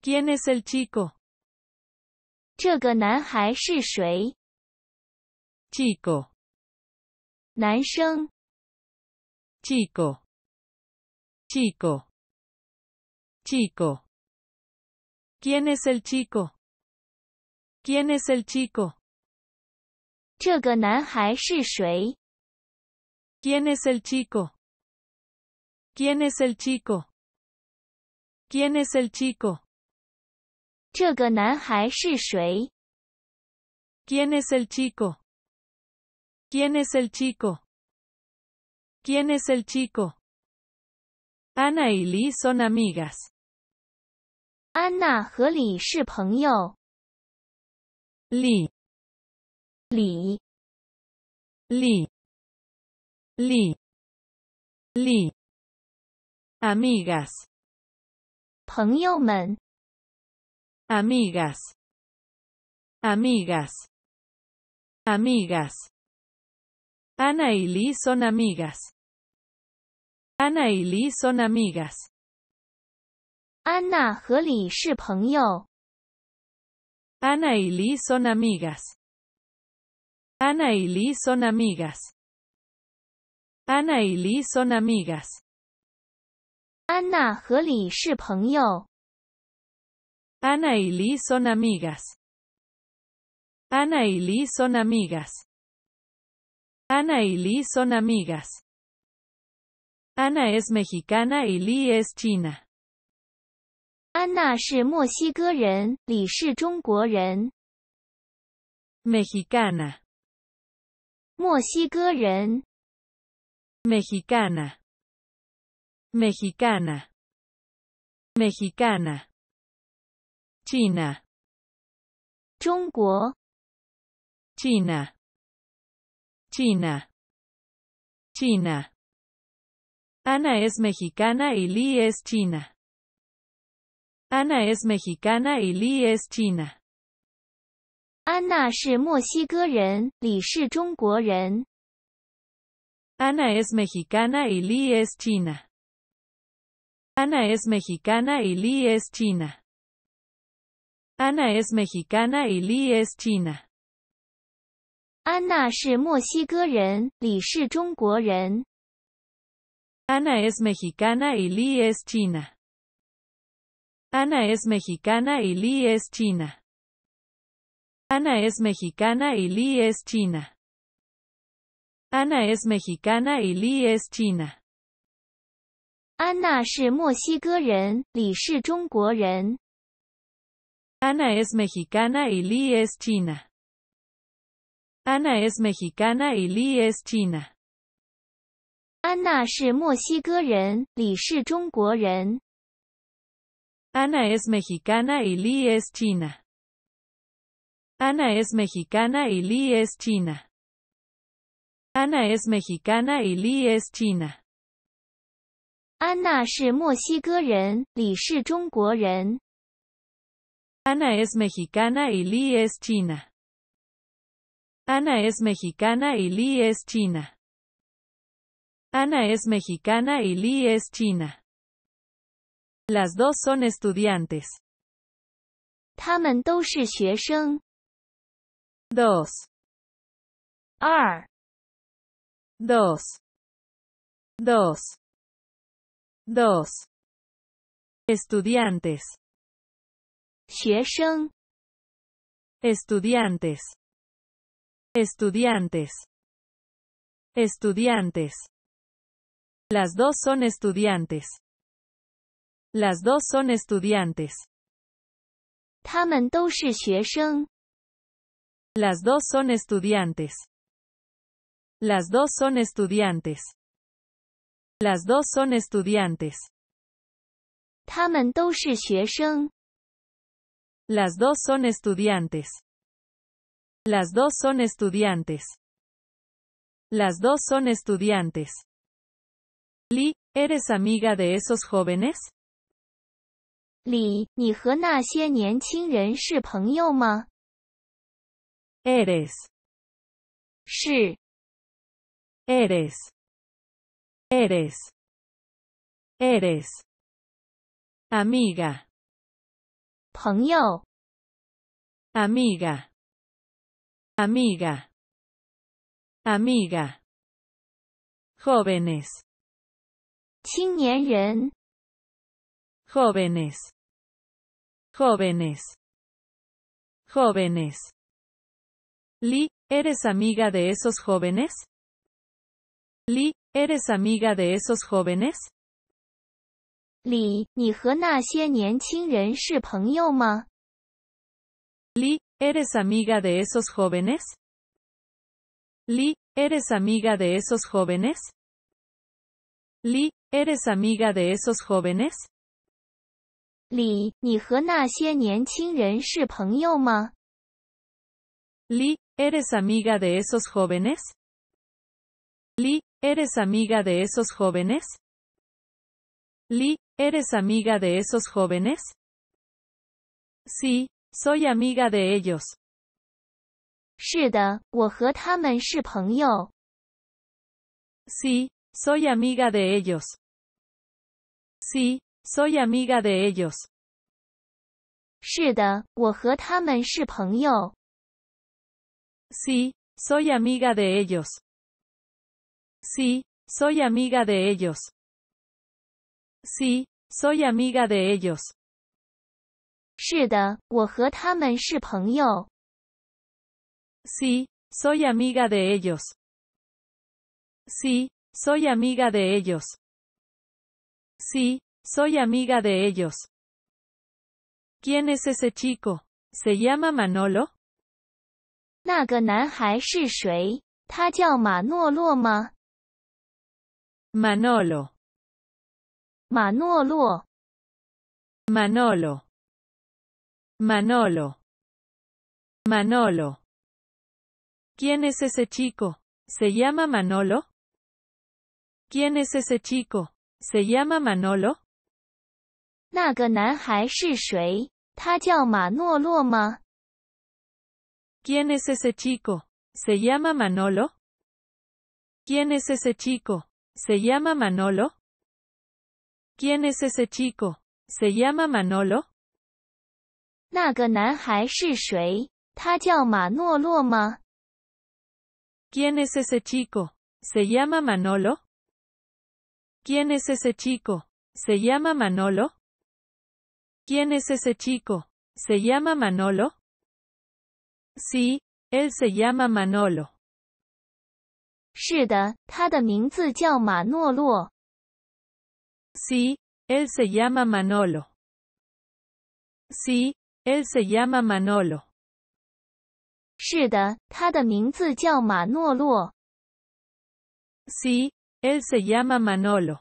¿Quién es el chico? Chico. 男生，chico, chico, chico. ¿Quién es el chico? ¿Quién es el chico? ¿Quién es el chico? ¿Quién es el chico? ¿Quién es el chico? 这个男孩是谁？Quién es el chico？Quién es el chico？Quién es el chico？Ana y Lee son amigas。安娜和李是朋友。Lee。Lee。Lee。Lee。Lee。Amigas。朋友们。Amigas. Amigas. Amigas. Ana y Lee son amigas. Ana y Lee son amigas. Ana y Lee son amigas. Ana y Lee son amigas. Ana y Lee son amigas. Ana 和李是朋友。Ana y Lee son amigas. Ana y Lee son amigas. Ana y Lee son amigas. Ana es mexicana y Lee es china. Ana Mexicana. Mexicana. Mexicana. Mexicana. China. China. China. China. China. Ana es mexicana y Lee es china. Ana es mexicana y Lee es china. Ana es mexicana y Lee es china. Ana es mexicana y Lee es china. Ana es mexicana y Li es china. Ana es mexicana y Li es china. Ana es mexicana y Li es china. Ana es mexicana y Li es china. Ana es mexicana y Li es china. china. Ana es mexicana y Lee es china. Ana es mexicana y Li es china. Ana es mexicana y Li es china. Ana es mexicana y Li es china. Ana es mexicana y Li es china. china. Ana es mexicana y Li es china. Ana es mexicana y Li es china. Ana es mexicana y Li es china. Las dos son estudiantes. dos dos Dos. Dos. Estudiantes estudiantes estudiantes estudiantes las dos son estudiantes las dos son estudiantes las dos son estudiantes las dos son estudiantes las dos son estudiantes las dos son estudiantes. Las dos son estudiantes. Las dos son estudiantes. Li, ¿eres amiga de esos jóvenes? Li, Eres. sí Eres. Eres. Eres. Amiga amiga, amiga, amiga, jóvenes, jóvenes, jóvenes, jóvenes. Li, ¿eres amiga de esos jóvenes? Li, ¿eres amiga de esos jóvenes? Li, ¿eres amiga de esos jóvenes? Li, ¿eres amiga de esos jóvenes? Li, ¿eres amiga de esos jóvenes? Li, ¿eres amiga de esos jóvenes? Li, ¿eres amiga de esos jóvenes? Li, ¿Eres amiga de esos jóvenes? Sí, soy amiga de ellos. Sí, soy amiga de ellos. Sí, soy amiga de ellos. Sí, soy amiga de ellos. Sí, soy amiga de ellos. Sí, soy amiga de ellos. Sí, soy amiga de ellos. Sí, soy amiga de ellos. Sí, soy amiga de ellos. ¿Quién es ese chico? ¿Se llama Manolo? Manolo. Manolo. Manolo. Manolo. Manolo. ¿Quién es ese chico? ¿Se llama Manolo? ¿Quién es ese chico? ¿Se llama Manolo? ¿Quién es ese chico? ¿Se llama Manolo? ¿Quién es ese chico? ¿Se llama Manolo? ¿Quién es ese chico? ¿Se llama Manolo? ¿Quién es ese chico? ¿Se llama Manolo? ¿Quién es ese chico? ¿Se llama Manolo? ¿Quién es ese chico? ¿Se llama Manolo? Sí, él se llama Manolo. 是的，他的名字叫马诺洛。Sí, él se llama Manolo. Sí, él se llama Manolo. Sí, él se llama Manolo. Sí, él se llama Manolo.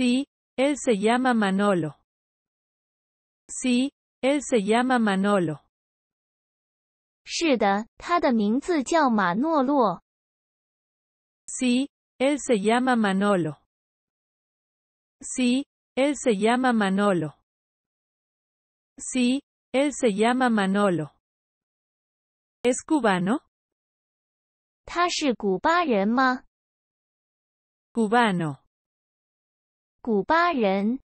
Sí, él se llama Manolo. Sí, él se llama Manolo. Sí, él se llama Manolo. Sí, él se llama Manolo. ¿Es cubano? Cubano. cubano?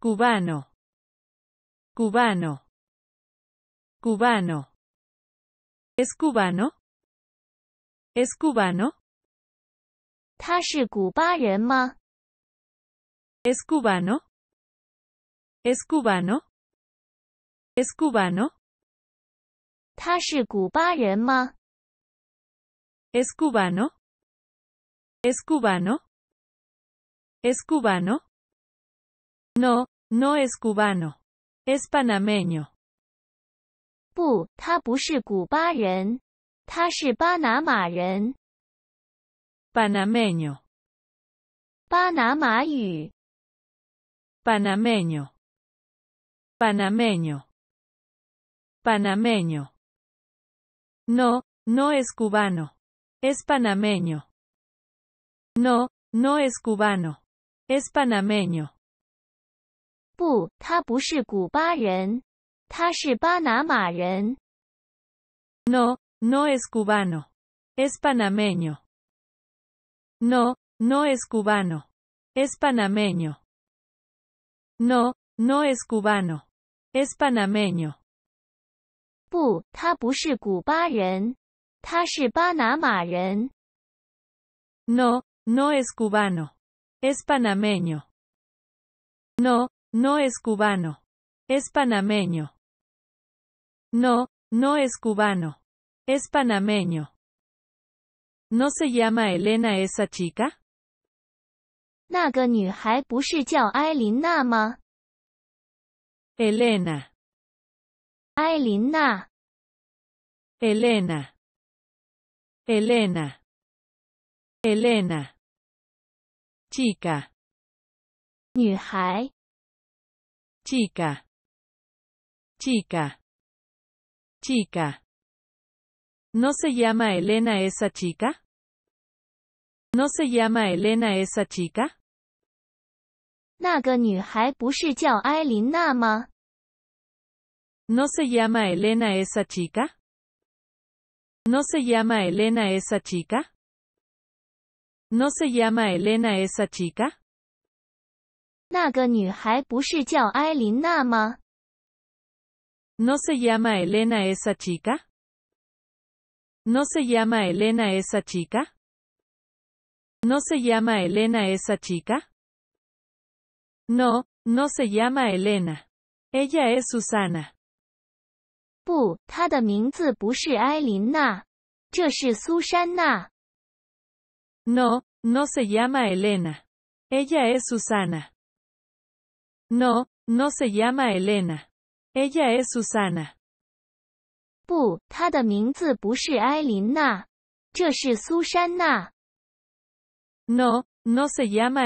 Cubano. Cubano. ¿Es cubano? ¿Es cubano? 他是古巴人吗？¿Es cubano? ¿Es cubano? ¿Es cubano? ¿Es cubano? ¿Es cubano? ¿Es cubano? No, no es cubano. Es panameño. Panameño. 巴拿马语。panameño, panameño, panameño. No, no es cubano. Es panameño. No, no es cubano. Es panameño. no no es cubano. Es panameño. No, no es cubano. Es panameño. No, no es cubano. Es panameño. No, no es cubano. Es panameño. No, no es cubano. Es panameño. No, no es cubano. Es panameño. ¿No se llama Elena esa chica? 那个女孩不是叫艾琳娜吗？Elena，埃琳娜，Elena，Elena，Elena，chica，女孩，chica，chica，chica，no se llama Elena esa chica？no se llama Elena esa chica？那个女孩不是叫艾琳娜吗？No se llama Elena esa chica. No se llama Elena esa chica. No se llama Elena esa chica. 那个女孩不是叫艾琳娜吗？No se llama Elena esa chica. No se llama Elena esa chica. No se llama Elena esa chica. No, no se llama Elena. Ella es Susana. No, no se llama Elena. Ella es Susana. No, no se llama Elena. Ella es Susana. No, no se llama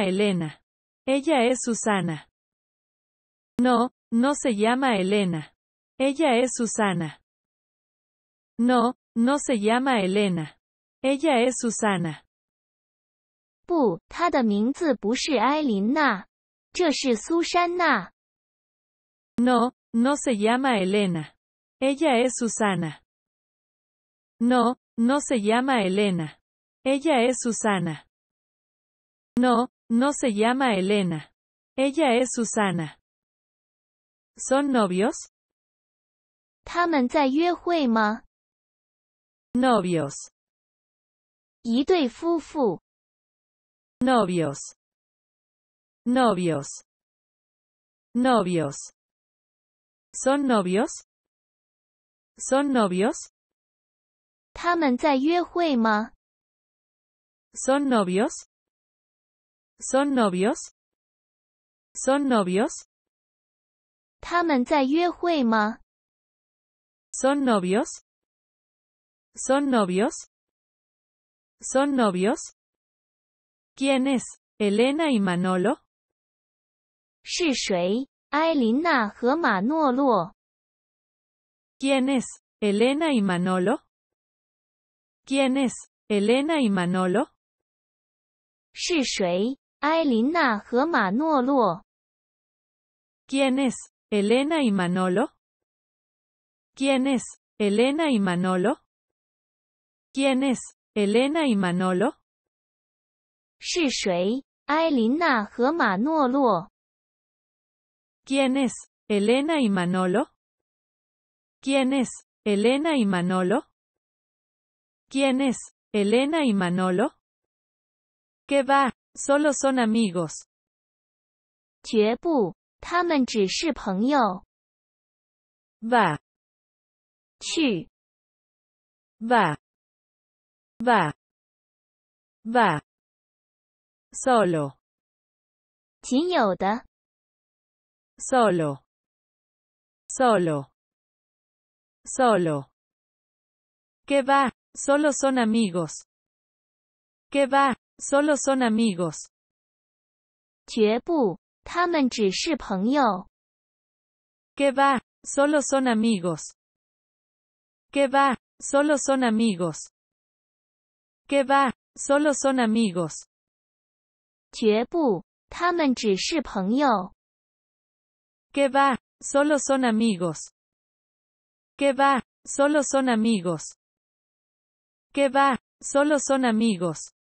Elena. Ella es Susana. No, no se llama Elena. Ella es Susana. No, no se llama Elena. Ella es Susana. No, no se llama Elena. Ella es Susana. No, no se llama Elena. Ella es Susana. No, no se llama Elena. Ella es Susana. ¿Son novios? Novios. ¿一对夫妇? Novios. Novios. ¿Son novios? ¿Son novios? ¿Son novios? ¿Son novios? ¿Son novios? 他们在约会吗? ¿Son novios? ¿Son novios? ¿Son novios? ¿Quién es? ¿Elena y Manolo? ¿Quién es? ¿Elena y Manolo? ¿Quién es? ¿Elena y Manolo? 是谁？¿Quién es? Elena y Manolo? ¿Quién es? Elena y Manolo? ¿Quién es? Elena y Manolo? ¿Quién es? Elena y Manolo? ¿Quién es? Elena y Manolo? ¿Quién es? Elena y Manolo? ¿Qué va? Solo son amigos. va, chi, Va. Va. ¡Va! Solo. Solo. Solo. Solo. ¿Qué va? Solo son amigos. ¿Qué va? Solo son amigos. qué va? Solo son amigos. ¿Qué va? Solo son amigos. ¿Qué va? Solo son amigos. que va? Solo son amigos. ¿Qué va? Solo son amigos. ¿Qué va? Solo son amigos.